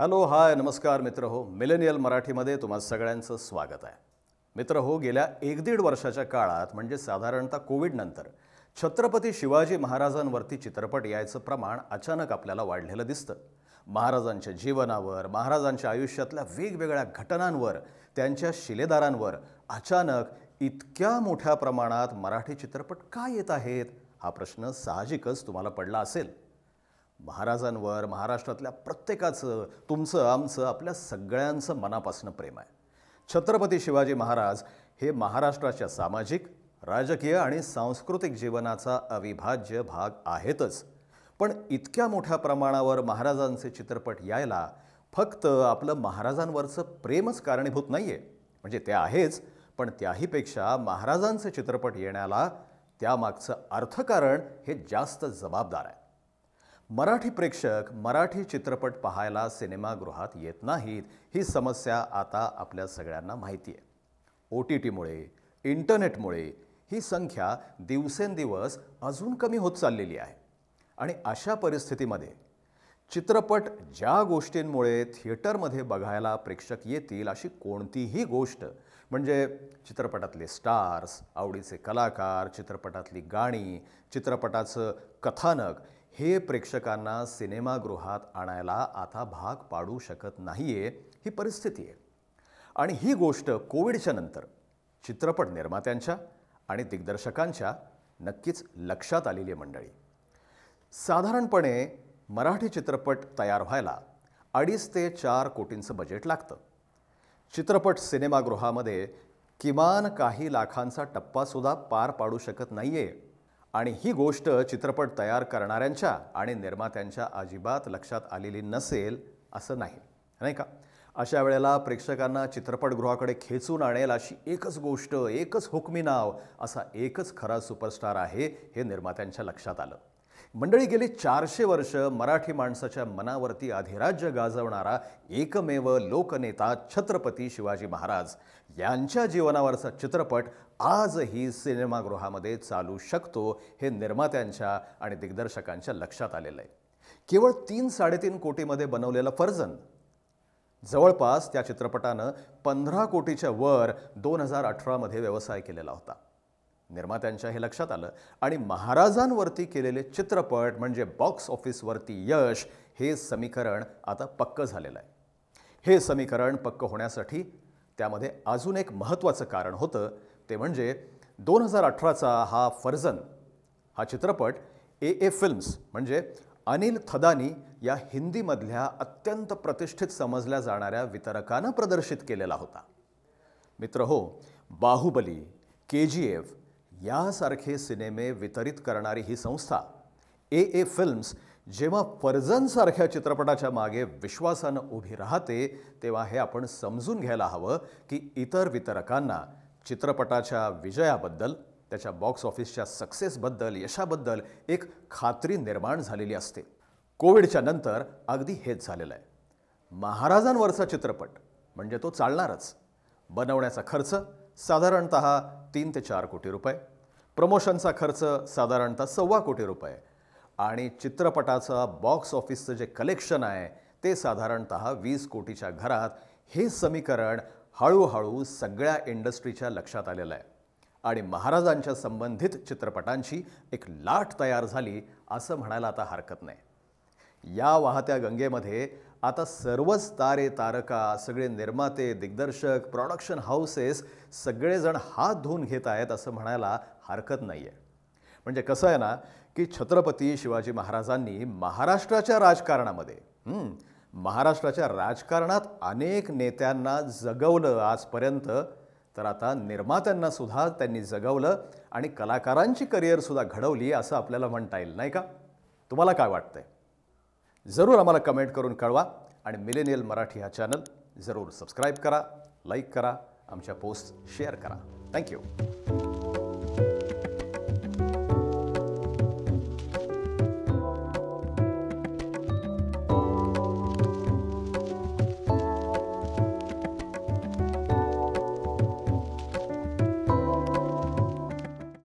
hello hi नमस्कार मित्र हो मिलेनियल मराठीमध्ये तुम्हा सगळ्यांचं स्वागत आहे मित्र हो गेल्या एक दीड वर्षाच्या काळात म्हणजे साधारणतः कोविडनंतर छत्रपती शिवाजी महाराजांवरती चित्रपट यायचं प्रमाण अचानक आपल्याला वाढलेलं दिसतं महाराजांच्या जीवनावर महाराजांच्या आयुष्यातल्या वेगवेगळ्या घटनांवर त्यांच्या शिलेदारांवर अचानक इतक्या मोठ्या प्रमाणात मराठी चित्रपट का येत आहेत हा प्रश्न साहजिकच तुम्हाला पडला असेल महाराजांवर महाराष्ट्रातल्या प्रत्येकाचं तुमचं आमचं आपल्या सगळ्यांचं मनापासून प्रेम आहे छत्रपती शिवाजी महाराज हे महाराष्ट्राच्या सामाजिक राजकीय आणि सांस्कृतिक जीवनाचा अविभाज्य भाग आहेतच पण इतक्या मोठ्या प्रमाणावर महाराजांचे चित्रपट यायला फक्त आपलं महाराजांवरचं प्रेमच कारणीभूत नाही आहे म्हणजे ते आहेच पण त्याहीपेक्षा महाराजांचे चित्रपट येण्याला त्यामागचं अर्थकारण हे जास्त जबाबदार आहे मराठी प्रेक्षक मराठी चित्रपट पाहायला सिनेमागृहात येत नाहीत ही समस्या आता आपल्या सगळ्यांना माहिती आहे ओ टी टीमुळे इंटरनेटमुळे ही संख्या दिवसेंदिवस अजून कमी होत चाललेली आहे आणि अशा परिस्थितीमध्ये चित्रपट ज्या गोष्टींमुळे थिएटरमध्ये बघायला प्रेक्षक येतील अशी कोणतीही गोष्ट म्हणजे चित्रपटातले स्टार्स आवडीचे कलाकार चित्रपटातली गाणी चित्रपटाचं कथानक हे प्रेक्षकांना सिनेमागृहात आणायला आता भाग पाडू शकत नाही आहे ही परिस्थिती आहे आणि ही गोष्ट कोविडच्या नंतर चित्रपट निर्मात्यांच्या आणि दिग्दर्शकांच्या नक्कीच लक्षात आलेली आहे मंडळी साधारणपणे मराठी चित्रपट तयार व्हायला अडीच ते चार कोटींचं बजेट लागतं चित्रपट सिनेमागृहामध्ये किमान काही लाखांचा टप्पासुद्धा पार पाडू शकत नाही आहे आणि ही गोष्ट चित्रपट तयार करणाऱ्यांच्या आणि निर्मात्यांच्या अजिबात लक्षात आलेली नसेल असं नाही नाही का अशा वेळेला प्रेक्षकांना चित्रपटगृहाकडे खेचून आणेल अशी एकच गोष्ट एकच हुकमी नाव असा एकच खरा सुपरस्टार आहे हे निर्मात्यांच्या लक्षात आलं मंडळी गेली चारशे वर्ष मराठी माणसाच्या मनावरती अधिराज्य गाजवणारा एकमेव लोकनेता छत्रपती शिवाजी महाराज यांच्या जीवनावरचा चित्रपट आजही सिनेमागृहामध्ये चालू शकतो हे निर्मात्यांच्या आणि दिग्दर्शकांच्या लक्षात आलेलं आहे केवळ तीन साडेतीन कोटीमध्ये बनवलेला फर्जन जवळपास त्या चित्रपटानं पंधरा कोटीच्या वर दोन हजार अठरामध्ये व्यवसाय केलेला होता निर्मात्यांच्या हे लक्षात आलं आणि महाराजांवरती केलेले चित्रपट म्हणजे बॉक्स ऑफिसवरती यश हे समीकरण आता पक्क झालेलं आहे हे समीकरण पक्क होण्यासाठी त्यामध्ये अजून एक महत्त्वाचं कारण होतं ते म्हणजे दोन हजार अठराचा हा फर्जन हा चित्रपट ए ए फिल्म्स म्हणजे अनिल थदानी या हिंदीमधल्या अत्यंत प्रतिष्ठित समजल्या जाणाऱ्या वितरकानं प्रदर्शित केलेला होता मित्र हो बाहुबली के जी एफ यासारखे सिनेमे वितरित करणारी ही संस्था ए ए फिल्म्स जेव्हा फर्जनसारख्या चित्रपटाच्या मागे विश्वासानं उभी राहते तेव्हा हे आपण समजून घ्यायला हवं की इतर वितरकांना चित्रपटाच्या विजयाबद्दल त्याच्या बॉक्स ऑफिसच्या सक्सेसबद्दल यशाबद्दल एक खात्री निर्माण झालेली असते कोविडच्या नंतर अगदी हेच झालेलं आहे महाराजांवरचा चित्रपट म्हणजे तो चालणारच बनवण्याचा खर्च साधारणत तीन ते चार कोटी रुपये प्रमोशनचा खर्च साधारणतः सव्वा कोटी रुपये आणि चित्रपटाचं बॉक्स ऑफिसचं जे कलेक्शन आहे ते साधारणत वीस कोटीच्या घरात हे समीकरण हळूहळू सगळ्या इंडस्ट्रीच्या लक्षात आलेलं आहे आणि महाराजांच्या संबंधित चित्रपटांची एक लाट तयार झाली असं म्हणायला आता हरकत नाही या वाहत्या गंगेमध्ये आता सर्वच तारे तारका सगळे निर्माते दिग्दर्शक प्रॉडक्शन हाऊसेस सगळेजण हात धुवून घेत आहेत असं म्हणायला हरकत नाही आहे म्हणजे कसं आहे ना की छत्रपती शिवाजी महाराजांनी महाराष्ट्राच्या राजकारणामध्ये महाराष्ट्राच्या राजकारणात अनेक नेत्यांना जगवलं आजपर्यंत तर आता निर्मात्यांनासुद्धा त्यांनी जगवलं आणि कलाकारांची करिअरसुद्धा घडवली असं आपल्याला म्हणता येईल नाही का तुम्हाला काय आहे जरूर आम्हाला कमेंट करून कळवा आणि मिलेनियल मराठी हा चॅनल जरूर सबस्क्राईब करा लाईक करा आमच्या पोस्ट शेअर करा थँक्यू